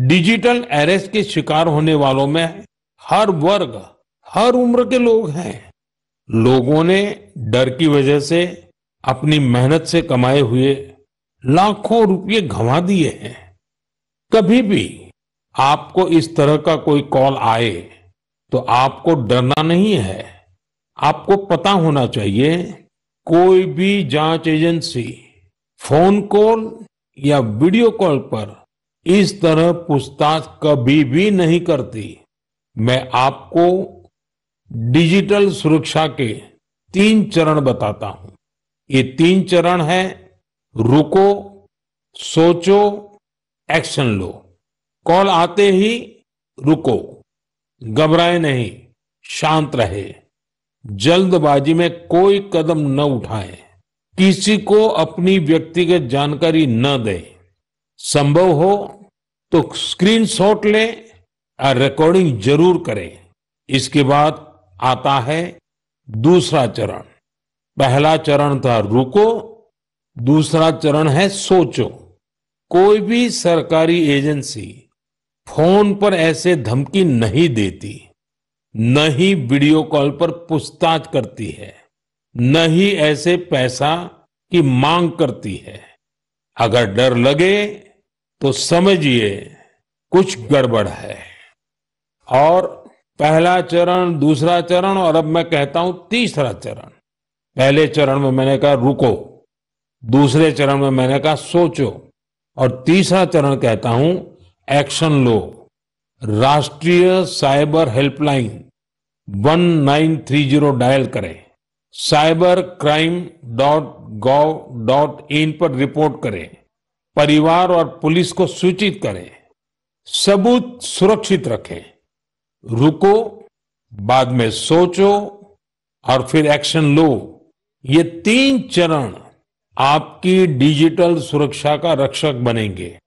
digital arrest के शिकार होने वालों में हर वर्ग हर उम्र के लोग हैं लोगों ने डर की वजह से अपनी मेहनत से कमाए हुए लाखों रुपये घमा दिए हैं कभी भी आपको इस तरह का कोई कॉल आए तो आपको डरना नहीं है आपको पता होना चाहिए कोई भी जांच एजेंसी फोन कॉल या वीडियो कॉल पर इस तरह पूछताछ कभी भी नहीं करती मैं आपको डिजिटल सुरक्षा के तीन चरण बताता हूं ये तीन चरण है रुको सोचो एक्शन लो कॉल आते ही रुको घबराए नहीं शांत रहे जल्दबाजी में कोई कदम न उठाएं किसी को अपनी व्यक्तिगत जानकारी न दें संभव हो तो स्क्रीनशॉट ले और रिकॉर्डिंग जरूर करें इसके बाद आता है दूसरा चरण पहला चरण था रुको दूसरा चरण है सोचो कोई भी सरकारी एजेंसी फोन पर ऐसे धमकी नहीं देती न ही वीडियो कॉल पर पूछताछ करती है न ही ऐसे पैसा की मांग करती है अगर डर लगे तो समझिए कुछ गड़बड़ है और पहला चरण दूसरा चरण और अब मैं कहता हूं तीसरा चरण पहले चरण में मैंने कहा रुको दूसरे चरण में मैंने कहा सोचो और तीसरा चरण कहता हूं एक्शन लो राष्ट्रीय साइबर हेल्पलाइन 1930 डायल करें cyber crime dot gov dot in पर रिपोर्ट करें परिवार और पुलिस को सूचित करें सबूत सुरक्षित रखें रुको बाद में सोचो और फिर एक्शन लो ये तीन चरण आपकी डिजिटल सुरक्षा का रक्षक बनेंगे